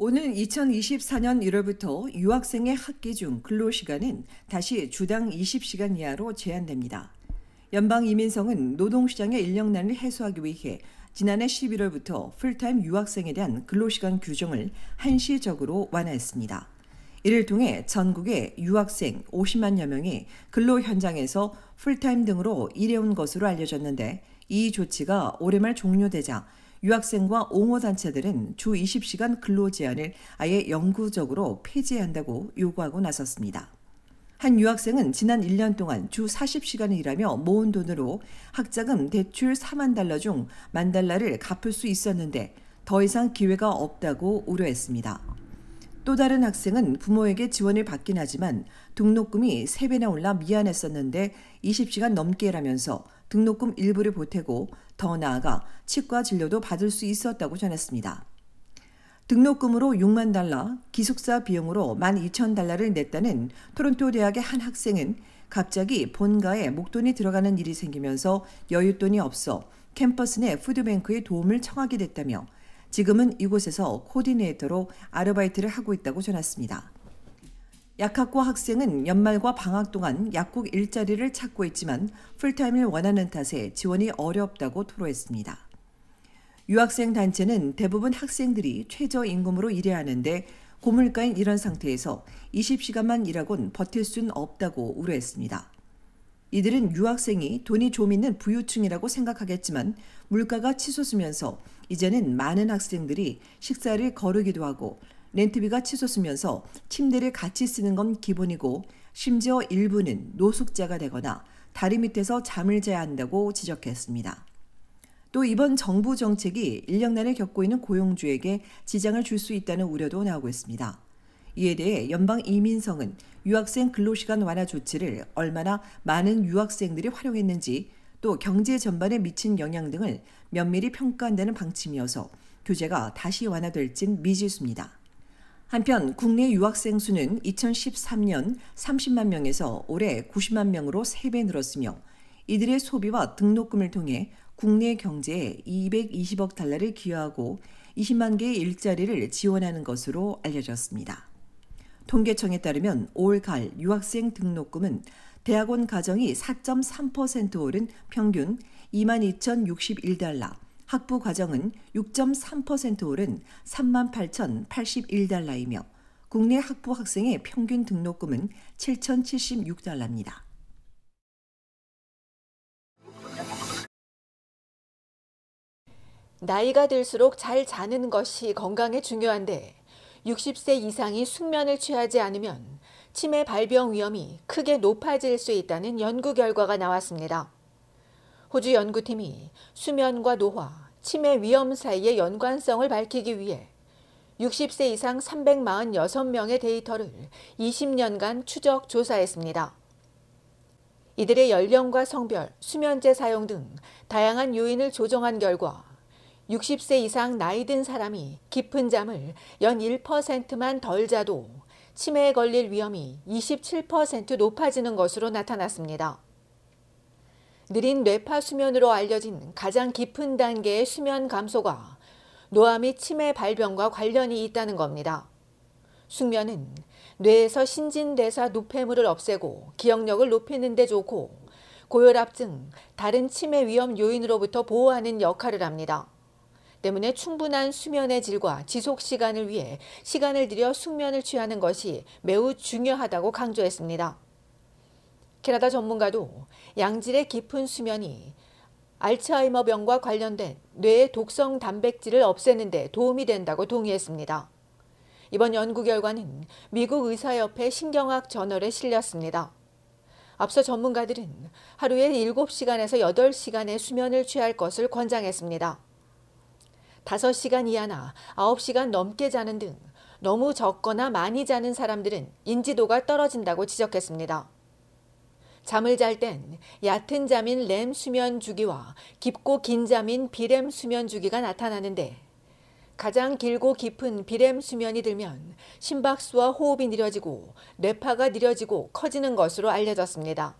오는 2024년 1월부터 유학생의 학기 중 근로시간은 다시 주당 20시간 이하로 제한됩니다. 연방이민성은 노동시장의 인력난을 해소하기 위해 지난해 11월부터 풀타임 유학생에 대한 근로시간 규정을 한시적으로 완화했습니다. 이를 통해 전국의 유학생 50만여 명이 근로 현장에서 풀타임 등으로 일해온 것으로 알려졌는데 이 조치가 올해 말 종료되자 유학생과 옹호단체들은 주 20시간 근로 제한을 아예 영구적으로 폐지한다고 요구하고 나섰습니다. 한 유학생은 지난 1년 동안 주 40시간을 일하며 모은 돈으로 학자금 대출 4만 달러 중 만 달러를 갚을 수 있었는데 더 이상 기회가 없다고 우려했습니다. 또 다른 학생은 부모에게 지원을 받긴 하지만 등록금이 3배나 올라 미안했었는데 20시간 넘게 일하면서 등록금 일부를 보태고 더 나아가 치과 진료도 받을 수 있었다고 전했습니다. 등록금으로 6만 달러, 기숙사 비용으로 1만 2천 달러를 냈다는 토론토 대학의 한 학생은 갑자기 본가에 목돈이 들어가는 일이 생기면서 여윳돈이 없어 캠퍼스 내 푸드뱅크의 도움을 청하게 됐다며 지금은 이곳에서 코디네이터로 아르바이트를 하고 있다고 전했습니다. 약학과 학생은 연말과 방학 동안 약국 일자리를 찾고 있지만 풀타임을 원하는 탓에 지원이 어렵다고 토로했습니다. 유학생 단체는 대부분 학생들이 최저임금으로 일해야 하는데 고물가인 이런 상태에서 20시간만 일하곤 버틸 순 없다고 우려했습니다. 이들은 유학생이 돈이 좀 있는 부유층이라고 생각하겠지만 물가가 치솟으면서 이제는 많은 학생들이 식사를 거르기도 하고 렌트비가 치솟으면서 침대를 같이 쓰는 건 기본이고 심지어 일부는 노숙자가 되거나 다리 밑에서 잠을 자야 한다고 지적했습니다. 또 이번 정부 정책이 인력난을 겪고 있는 고용주에게 지장을 줄 수 있다는 우려도 나오고 있습니다. 이에 대해 연방 이민성은 유학생 근로시간 완화 조치를 얼마나 많은 유학생들이 활용했는지 또 경제 전반에 미친 영향 등을 면밀히 평가한다는 방침이어서 규제가 다시 완화될진 미지수입니다. 한편 국내 유학생 수는 2013년 30만 명에서 올해 90만 명으로 3배 늘었으며 이들의 소비와 등록금을 통해 국내 경제에 220억 달러를 기여하고 20만 개의 일자리를 지원하는 것으로 알려졌습니다. 통계청에 따르면 올가 유학생 등록금은 대학원 가정이 4.3% 오른 평균 22,061달러, 학부 과정은 6.3% 오른 38,081달러이며 국내 학부 학생의 평균 등록금은 7,076달러입니다. 나이가 들수록 잘 자는 것이 건강에 중요한데 60세 이상이 숙면을 취하지 않으면 치매 발병 위험이 크게 높아질 수 있다는 연구 결과가 나왔습니다. 호주 연구팀이 수면과 노화, 치매 위험 사이의 연관성을 밝히기 위해 60세 이상 346명의 데이터를 20년간 추적 조사했습니다. 이들의 연령과 성별, 수면제 사용 등 다양한 요인을 조정한 결과 60세 이상 나이 든 사람이 깊은 잠을 연 1%만 덜 자도 치매에 걸릴 위험이 27% 높아지는 것으로 나타났습니다. 느린 뇌파 수면으로 알려진 가장 깊은 단계의 수면 감소가 노화 및 치매 발병과 관련이 있다는 겁니다. 숙면은 뇌에서 신진대사 노폐물을 없애고 기억력을 높이는 데 좋고 고혈압 등 다른 치매 위험 요인으로부터 보호하는 역할을 합니다. 때문에 충분한 수면의 질과 지속 시간을 위해 시간을 들여 숙면을 취하는 것이 매우 중요하다고 강조했습니다. 캐나다 전문가도 양질의 깊은 수면이 알츠하이머병과 관련된 뇌의 독성 단백질을 없애는 데 도움이 된다고 동의했습니다. 이번 연구 결과는 미국 의사협회 신경학 저널에 실렸습니다. 앞서 전문가들은 하루에 7시간에서 8시간의 수면을 취할 것을 권장했습니다. 5시간 이하나 9시간 넘게 자는 등 너무 적거나 많이 자는 사람들은 인지도가 떨어진다고 지적했습니다. 잠을 잘 땐 얕은 잠인 렘 수면 주기와 깊고 긴 잠인 비렘 수면 주기가 나타나는데 가장 길고 깊은 비렘 수면이 들면 심박수와 호흡이 느려지고 뇌파가 느려지고 커지는 것으로 알려졌습니다.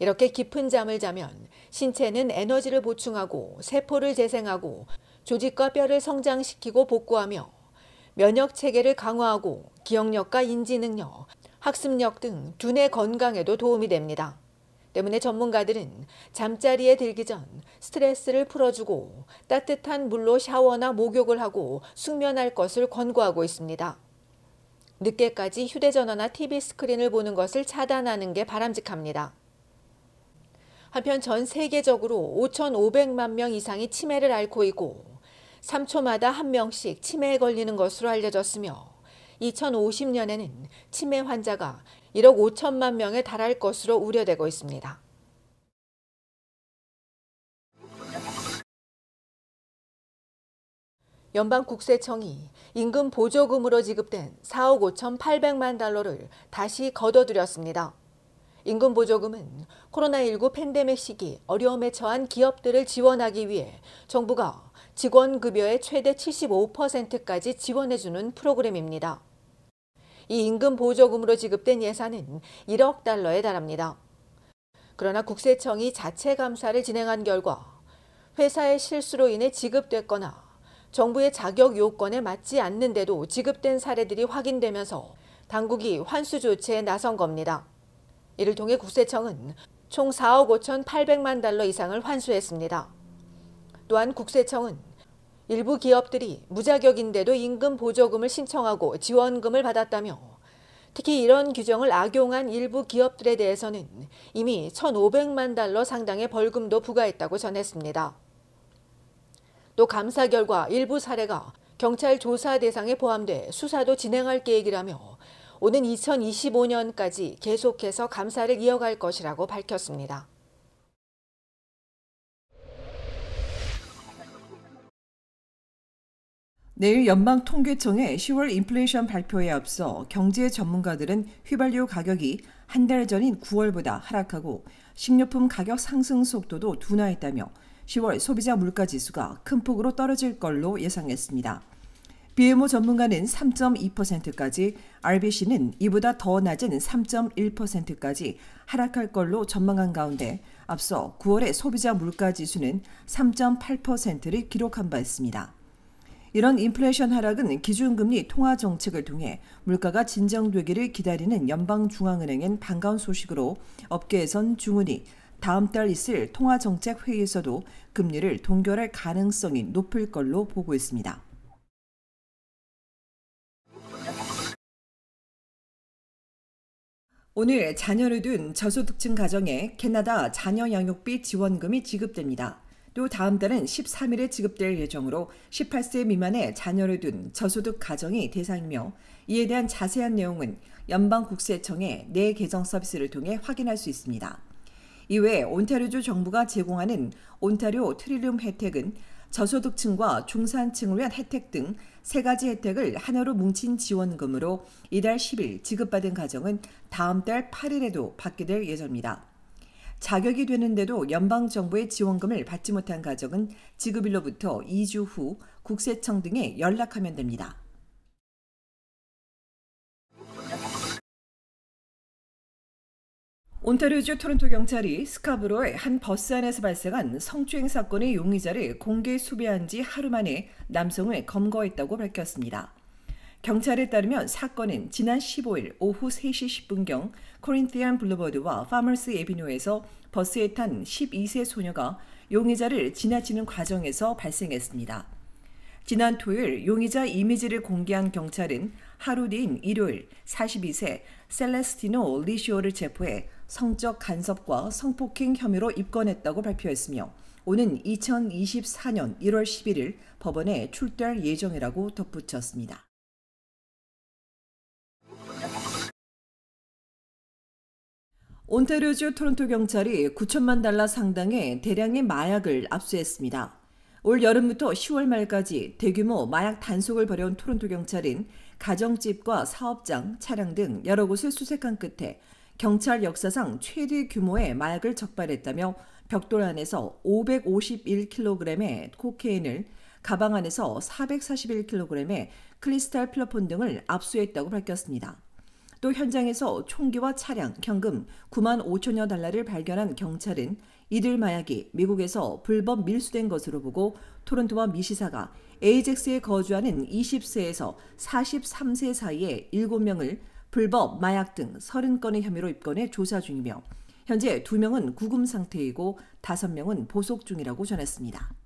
이렇게 깊은 잠을 자면 신체는 에너지를 보충하고 세포를 재생하고 조직과 뼈를 성장시키고 복구하며 면역 체계를 강화하고 기억력과 인지 능력, 학습력 등 두뇌 건강에도 도움이 됩니다. 때문에 전문가들은 잠자리에 들기 전 스트레스를 풀어주고 따뜻한 물로 샤워나 목욕을 하고 숙면할 것을 권고하고 있습니다. 늦게까지 휴대전화나 TV 스크린을 보는 것을 차단하는 게 바람직합니다. 한편 전 세계적으로 5,500만 명 이상이 치매를 앓고 있고 3초마다 한 명씩 치매에 걸리는 것으로 알려졌으며 2050년에는 치매 환자가 1억 5천만 명에 달할 것으로 우려되고 있습니다. 연방국세청이 임금 보조금으로 지급된 4억 5 8 0만 달러를 다시 거둬들였습니다. 임금보조금은 코로나19 팬데믹 시기 어려움에 처한 기업들을 지원하기 위해 정부가 직원급여의 최대 75%까지 지원해주는 프로그램입니다. 이 임금보조금으로 지급된 예산은 1억 달러에 달합니다. 그러나 국세청이 자체 감사를 진행한 결과 회사의 실수로 인해 지급됐거나 정부의 자격 요건에 맞지 않는데도 지급된 사례들이 확인되면서 당국이 환수 조치에 나선 겁니다. 이를 통해 국세청은 총 4억 5천 8백만 달러 이상을 환수했습니다. 또한 국세청은 일부 기업들이 무자격인데도 임금 보조금을 신청하고 지원금을 받았다며 특히 이런 규정을 악용한 일부 기업들에 대해서는 이미 1,500만 달러 상당의 벌금도 부과했다고 전했습니다. 또 감사 결과 일부 사례가 경찰 조사 대상에 포함돼 수사도 진행할 계획이라며 오는 2025년까지 계속해서 감사를 이어갈 것이라고 밝혔습니다. 내일 연방 통계청의 10월 인플레이션 발표에 앞서 경제 전문가들은 휘발유 가격이 한 달 전인 9월보다 하락하고 식료품 가격 상승 속도도 둔화했다며 10월 소비자 물가 지수가 큰 폭으로 떨어질 걸로 예상했습니다. BMO 전문가는 3.2%까지, RBC는 이보다 더 낮은 3.1%까지 하락할 걸로 전망한 가운데 앞서 9월의 소비자 물가 지수는 3.8%를 기록한 바 있습니다. 이런 인플레이션 하락은 기준금리 통화 정책을 통해 물가가 진정되기를 기다리는 연방중앙은행엔 반가운 소식으로 업계에선 중은이 다음 달 있을 통화정책 회의에서도 금리를 동결할 가능성이 높을 걸로 보고 있습니다. 오늘 자녀를 둔 저소득층 가정에 캐나다 자녀 양육비 지원금이 지급됩니다. 또 다음 달은 13일에 지급될 예정으로 18세 미만의 자녀를 둔 저소득 가정이 대상이며 이에 대한 자세한 내용은 연방국세청의 내 계정 서비스를 통해 확인할 수 있습니다. 이외에 온타리오주 정부가 제공하는 온타리오 트리륨 혜택은 저소득층과 중산층을 위한 혜택 등 세 가지 혜택을 하나로 뭉친 지원금으로 이달 10일 지급받은 가정은 다음 달 8일에도 받게 될 예정입니다. 자격이 되는데도 연방정부의 지원금을 받지 못한 가정은 지급일로부터 2주 후 국세청 등에 연락하면 됩니다. 온타리오주 토론토 경찰이 스카브로의 한 버스 안에서 발생한 성추행 사건의 용의자를 공개 수배한 지 하루 만에 남성을 검거했다고 밝혔습니다. 경찰에 따르면 사건은 지난 15일 오후 3시 10분경 코린티안 블루버드와 파머스 에비뉴에서 버스에 탄 12세 소녀가 용의자를 지나치는 과정에서 발생했습니다. 지난 토요일 용의자 이미지를 공개한 경찰은 하루 뒤인 일요일 42세 셀레스티노 리시오를 체포해 성적 간섭과 성폭행 혐의로 입건했다고 발표했으며 오는 2024년 1월 11일 법원에 출두할 예정이라고 덧붙였습니다. 온타리오주 토론토 경찰이 9천만 달러 상당의 대량의 마약을 압수했습니다. 올 여름부터 10월 말까지 대규모 마약 단속을 벌여온 토론토 경찰은 가정집과 사업장, 차량 등 여러 곳을 수색한 끝에 경찰 역사상 최대 규모의 마약을 적발했다며 벽돌 안에서 551kg의 코케인을 가방 안에서 441kg의 크리스탈 플라폰 등을 압수했다고 밝혔습니다. 또 현장에서 총기와 차량, 현금 9만 5천여 달러를 발견한 경찰은 이들 마약이 미국에서 불법 밀수된 것으로 보고 토론토와 미시사가 에이젝스에 거주하는 20세에서 43세 사이의 7명을 불법 마약 등 30건의 혐의로 입건해 조사 중이며 현재 2명은 구금 상태이고 5명은 보석 중이라고 전했습니다.